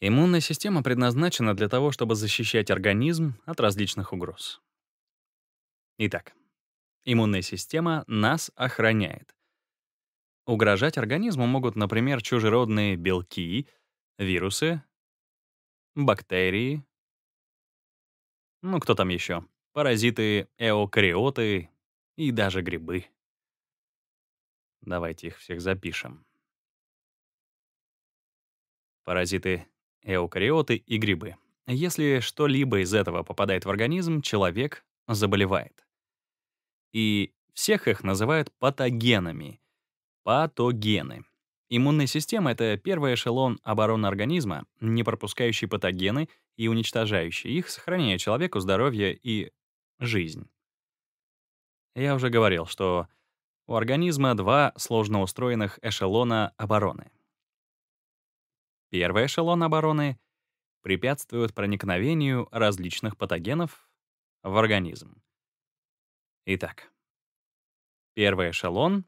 Иммунная система предназначена для того, чтобы защищать организм от различных угроз. Итак, иммунная система нас охраняет. Угрожать организму могут, например, чужеродные белки, вирусы, бактерии, ну кто там еще, паразиты, эокариоты и даже грибы. Давайте их всех запишем. Паразиты эукариоты и грибы. Если что-либо из этого попадает в организм, человек заболевает. И всех их называют патогенами. Патогены. Иммунная система — это первый эшелон обороны организма, не пропускающий патогены и уничтожающий их, сохраняя человеку здоровье и жизнь. Я уже говорил, что у организма два сложно устроенных эшелона обороны — Первый эшелон обороны препятствует проникновению различных патогенов в организм. Итак, первый эшелон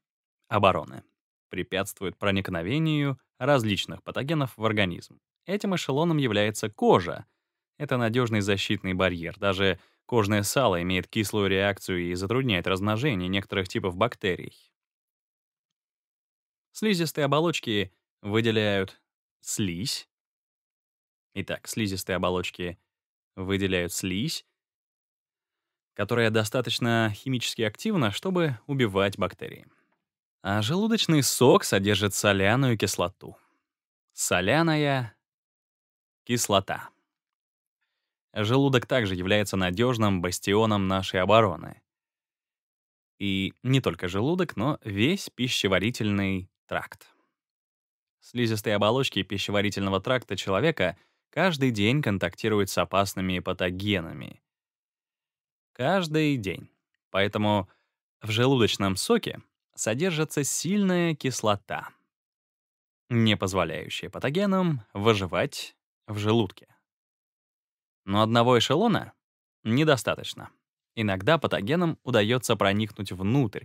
обороны препятствует проникновению различных патогенов в организм. Этим эшелоном является кожа. Это надежный защитный барьер. Даже кожное сало имеет кислую реакцию и затрудняет размножение некоторых типов бактерий. Слизистые оболочки выделяют слизь. Итак, слизистые оболочки выделяют слизь, которая достаточно химически активна, чтобы убивать бактерии. А желудочный сок содержит соляную кислоту. Соляная кислота. Желудок также является надежным бастионом нашей обороны. И не только желудок, но весь пищеварительный тракт слизистой оболочки пищеварительного тракта человека каждый день контактирует с опасными патогенами. Каждый день. Поэтому в желудочном соке содержится сильная кислота, не позволяющая патогенам выживать в желудке. Но одного эшелона недостаточно. Иногда патогенам удается проникнуть внутрь,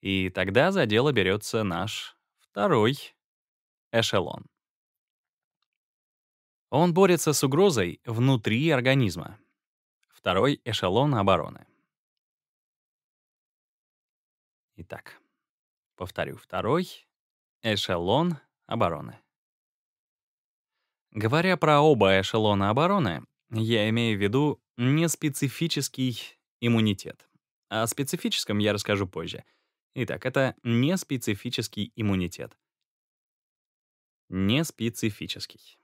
и тогда за дело берется наш второй Эшелон. Он борется с угрозой внутри организма. Второй эшелон обороны. Итак, повторю, второй эшелон обороны. Говоря про оба эшелона обороны, я имею в виду не специфический иммунитет. О специфическом я расскажу позже. Итак, это неспецифический иммунитет. Неспецифический.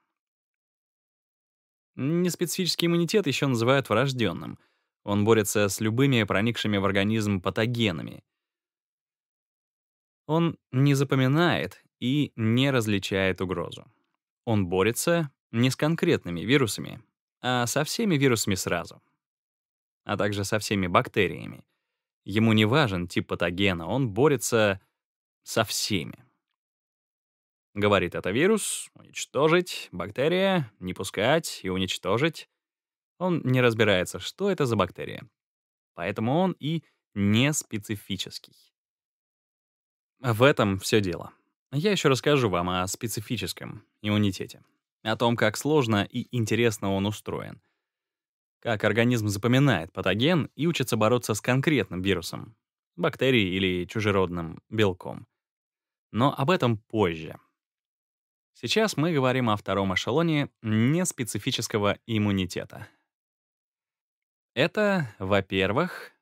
Неспецифический иммунитет еще называют врожденным. Он борется с любыми проникшими в организм патогенами. Он не запоминает и не различает угрозу. Он борется не с конкретными вирусами, а со всеми вирусами сразу, а также со всеми бактериями. Ему не важен тип патогена, он борется со всеми. Говорит, это вирус, уничтожить, бактерия, не пускать и уничтожить. Он не разбирается, что это за бактерия. Поэтому он и не специфический. А в этом все дело. Я еще расскажу вам о специфическом иммунитете, о том, как сложно и интересно он устроен, как организм запоминает патоген и учится бороться с конкретным вирусом, бактерией или чужеродным белком. Но об этом позже. Сейчас мы говорим о втором эшелоне неспецифического иммунитета. Это, во-первых,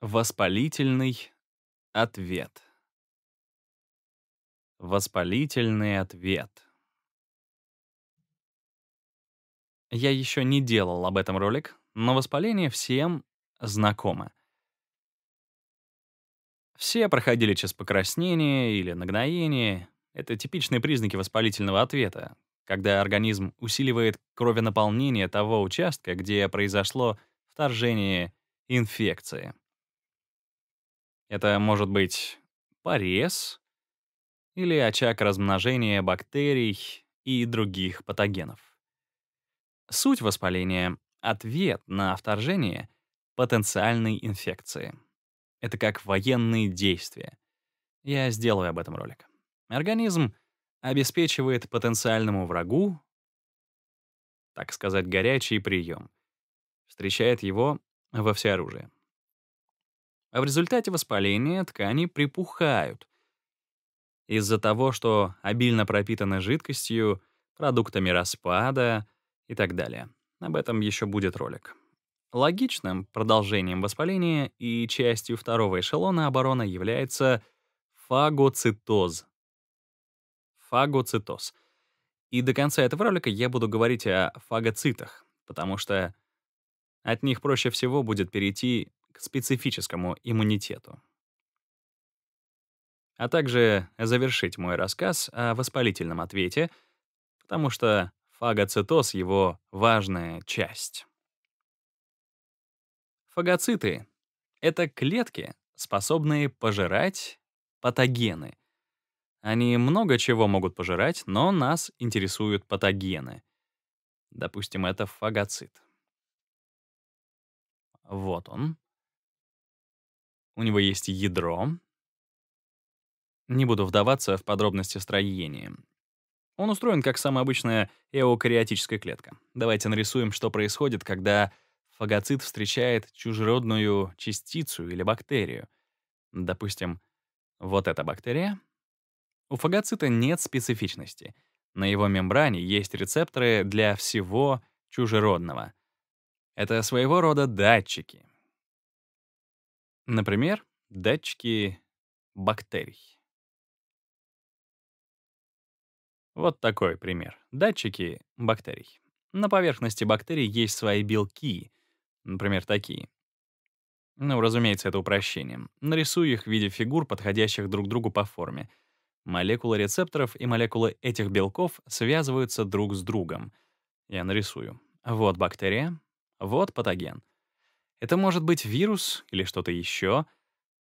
воспалительный ответ. Воспалительный ответ. Я еще не делал об этом ролик, но воспаление всем знакомо. Все проходили через покраснение или нагноение, это типичные признаки воспалительного ответа, когда организм усиливает кровенаполнение того участка, где произошло вторжение инфекции. Это может быть порез или очаг размножения бактерий и других патогенов. Суть воспаления — ответ на вторжение потенциальной инфекции. Это как военные действия. Я сделаю об этом ролик. Организм обеспечивает потенциальному врагу, так сказать, горячий прием, встречает его во всеоружие. А в результате воспаления ткани припухают. Из-за того, что обильно пропитаны жидкостью, продуктами распада и так далее. Об этом еще будет ролик. Логичным продолжением воспаления и частью второго эшелона обороны является фагоцитоз — фагоцитоз. И до конца этого ролика я буду говорить о фагоцитах, потому что от них проще всего будет перейти к специфическому иммунитету. А также завершить мой рассказ о воспалительном ответе, потому что фагоцитоз — его важная часть. Фагоциты — это клетки, способные пожирать патогены, они много чего могут пожирать, но нас интересуют патогены. Допустим, это фагоцит. Вот он. У него есть ядро. Не буду вдаваться в подробности строения. Он устроен как самая обычная эукариотическая клетка. Давайте нарисуем, что происходит, когда фагоцит встречает чужеродную частицу или бактерию. Допустим, вот эта бактерия — у фагоцита нет специфичности. На его мембране есть рецепторы для всего чужеродного. Это своего рода датчики. Например, датчики бактерий. Вот такой пример. Датчики бактерий. На поверхности бактерий есть свои белки, например, такие. Ну, разумеется, это упрощение. Нарисую их в виде фигур, подходящих друг другу по форме — Молекулы рецепторов и молекулы этих белков связываются друг с другом. Я нарисую. Вот бактерия, вот патоген. Это может быть вирус или что-то еще.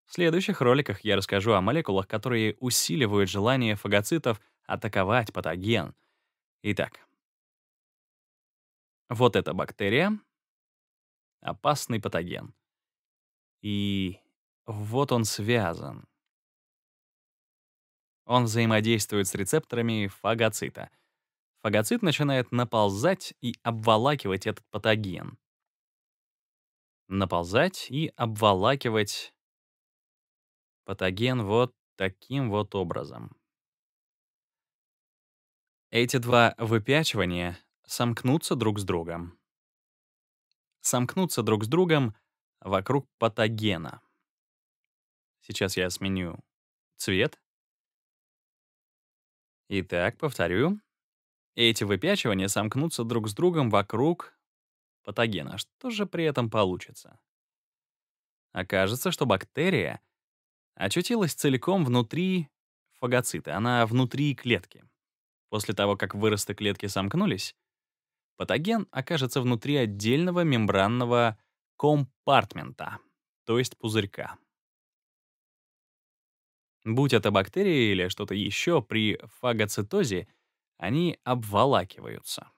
В следующих роликах я расскажу о молекулах, которые усиливают желание фагоцитов атаковать патоген. Итак, вот эта бактерия — опасный патоген. И вот он связан. Он взаимодействует с рецепторами фагоцита. Фагоцит начинает наползать и обволакивать этот патоген. Наползать и обволакивать патоген вот таким вот образом. Эти два выпячивания сомкнутся друг с другом. Сомкнутся друг с другом вокруг патогена. Сейчас я сменю цвет Итак, повторю. Эти выпячивания сомкнутся друг с другом вокруг патогена. Что же при этом получится? Окажется, что бактерия очутилась целиком внутри фагоцита, она внутри клетки. После того, как выросты клетки сомкнулись, патоген окажется внутри отдельного мембранного компартмента, то есть пузырька. Будь это бактерии или что-то еще, при фагоцитозе они обволакиваются.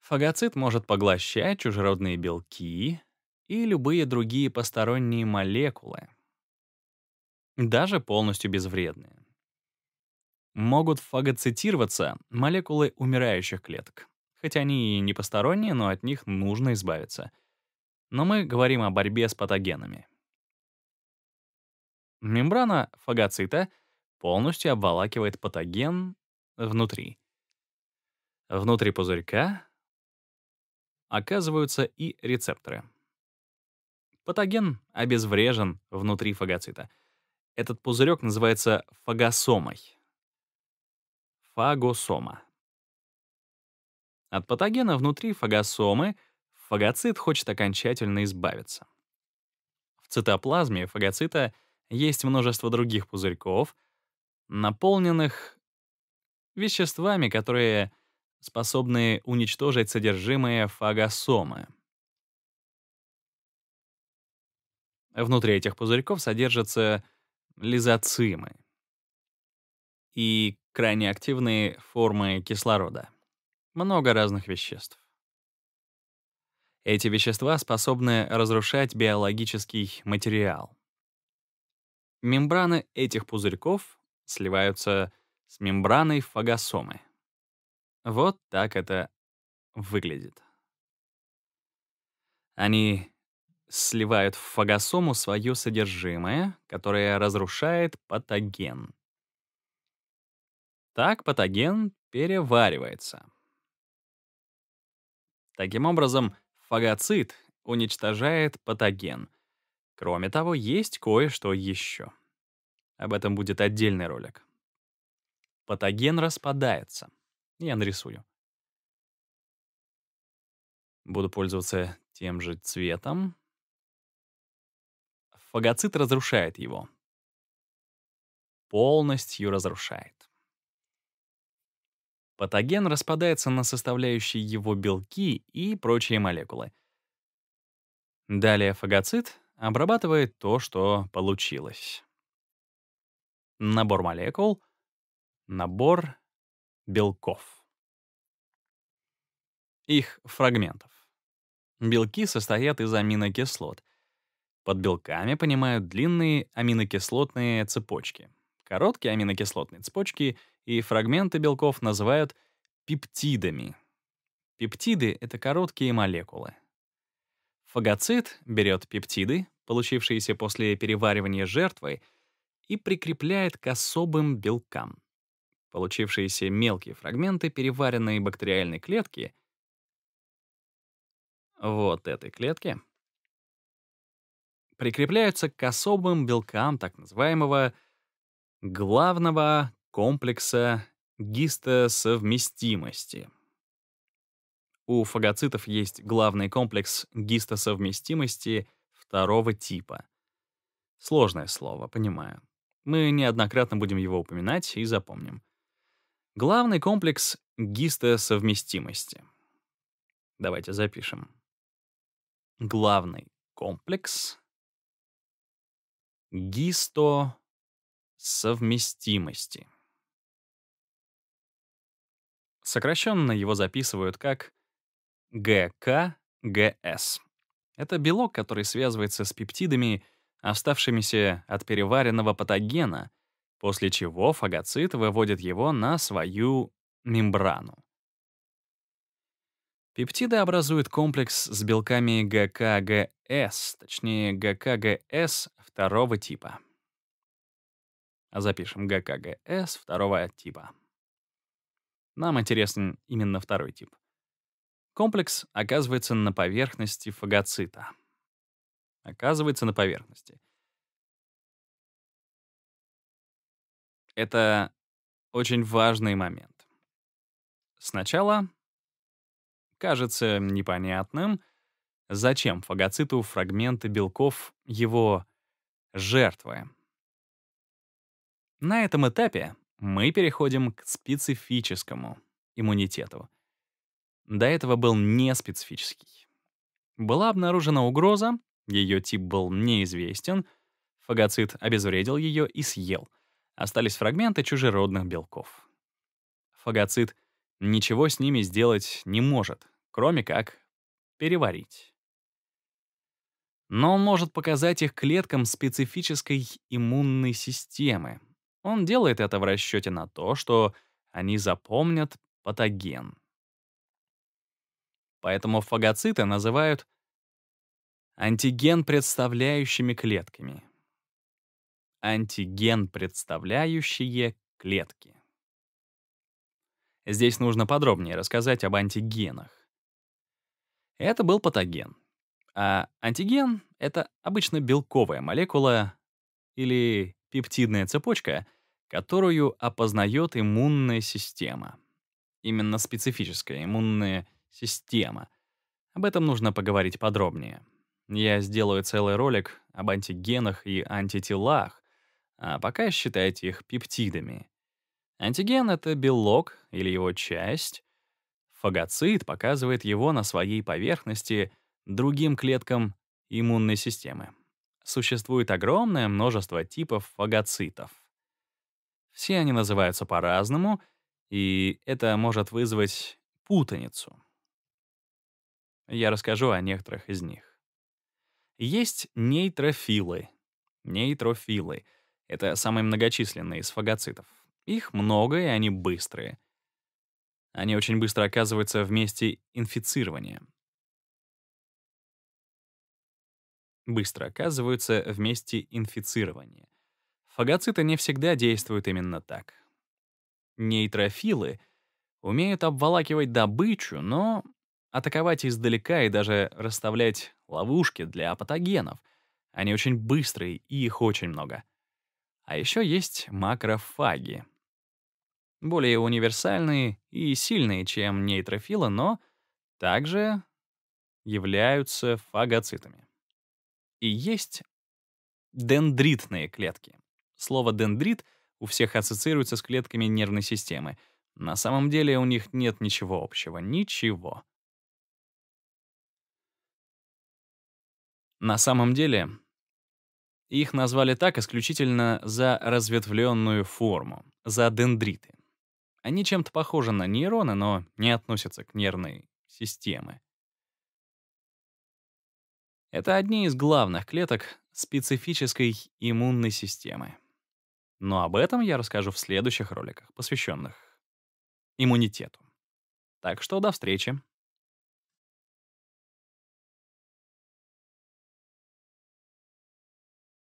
Фагоцит может поглощать чужеродные белки и любые другие посторонние молекулы, даже полностью безвредные. Могут фагоцитироваться молекулы умирающих клеток. Хоть они и не посторонние, но от них нужно избавиться. Но мы говорим о борьбе с патогенами. Мембрана фагоцита полностью обволакивает патоген внутри. Внутри пузырька оказываются и рецепторы. Патоген обезврежен внутри фагоцита. Этот пузырек называется фагосомой. Фагосома. От патогена внутри фагосомы фагоцит хочет окончательно избавиться. В цитоплазме фагоцита — есть множество других пузырьков, наполненных веществами, которые способны уничтожить содержимое фагосомы. Внутри этих пузырьков содержатся лизоцимы и крайне активные формы кислорода. Много разных веществ. Эти вещества способны разрушать биологический материал. Мембраны этих пузырьков сливаются с мембраной фагосомы. Вот так это выглядит. Они сливают в фагосому свое содержимое, которое разрушает патоген. Так патоген переваривается. Таким образом, фагоцит уничтожает патоген — Кроме того, есть кое-что еще. Об этом будет отдельный ролик. Патоген распадается. Я нарисую. Буду пользоваться тем же цветом. Фагоцит разрушает его. Полностью разрушает. Патоген распадается на составляющие его белки и прочие молекулы. Далее фагоцит обрабатывает то, что получилось. Набор молекул, набор белков. Их фрагментов. Белки состоят из аминокислот. Под белками понимают длинные аминокислотные цепочки. Короткие аминокислотные цепочки и фрагменты белков называют пептидами. Пептиды — это короткие молекулы. Фагоцит берет пептиды, получившиеся после переваривания жертвой, и прикрепляет к особым белкам. Получившиеся мелкие фрагменты переваренной бактериальной клетки вот этой клетки прикрепляются к особым белкам так называемого главного комплекса гистосовместимости — у фагоцитов есть главный комплекс гистосовместимости второго типа. Сложное слово, понимаю. Мы неоднократно будем его упоминать и запомним. Главный комплекс гистосовместимости. Давайте запишем. Главный комплекс гистосовместимости. Сокращенно его записывают как ГКГС. Это белок, который связывается с пептидами, оставшимися от переваренного патогена, после чего фагоцит выводит его на свою мембрану. Пептиды образуют комплекс с белками ГКГС, точнее ГКГС второго типа. А запишем ГКГС второго типа. Нам интересен именно второй тип. Комплекс оказывается на поверхности фагоцита. Оказывается на поверхности. Это очень важный момент. Сначала кажется непонятным, зачем фагоциту фрагменты белков его жертвы. На этом этапе мы переходим к специфическому иммунитету — до этого был не специфический. Была обнаружена угроза, ее тип был неизвестен, фагоцит обезвредил ее и съел. Остались фрагменты чужеродных белков. Фагоцит ничего с ними сделать не может, кроме как переварить. Но он может показать их клеткам специфической иммунной системы. Он делает это в расчете на то, что они запомнят патоген. Поэтому фагоциты называют антиген представляющими клетками. Антиген представляющие клетки. Здесь нужно подробнее рассказать об антигенах. Это был патоген. А антиген — это обычно белковая молекула или пептидная цепочка, которую опознает иммунная система. Именно специфическая иммунная система система. Об этом нужно поговорить подробнее. Я сделаю целый ролик об антигенах и антителах, а пока считайте их пептидами. Антиген — это белок или его часть. Фагоцит показывает его на своей поверхности другим клеткам иммунной системы. Существует огромное множество типов фагоцитов. Все они называются по-разному, и это может вызвать путаницу. Я расскажу о некоторых из них. Есть нейтрофилы. Нейтрофилы — это самые многочисленные из фагоцитов. Их много, и они быстрые. Они очень быстро оказываются в месте инфицирования. Быстро оказываются в месте инфицирования. Фагоциты не всегда действуют именно так. Нейтрофилы умеют обволакивать добычу, но атаковать издалека и даже расставлять ловушки для патогенов. Они очень быстрые, и их очень много. А еще есть макрофаги. Более универсальные и сильные, чем нейтрофилы, но также являются фагоцитами. И есть дендритные клетки. Слово «дендрит» у всех ассоциируется с клетками нервной системы. На самом деле у них нет ничего общего. Ничего. На самом деле, их назвали так исключительно за разветвленную форму, за дендриты. Они чем-то похожи на нейроны, но не относятся к нервной системе. Это одни из главных клеток специфической иммунной системы. Но об этом я расскажу в следующих роликах, посвященных иммунитету. Так что до встречи.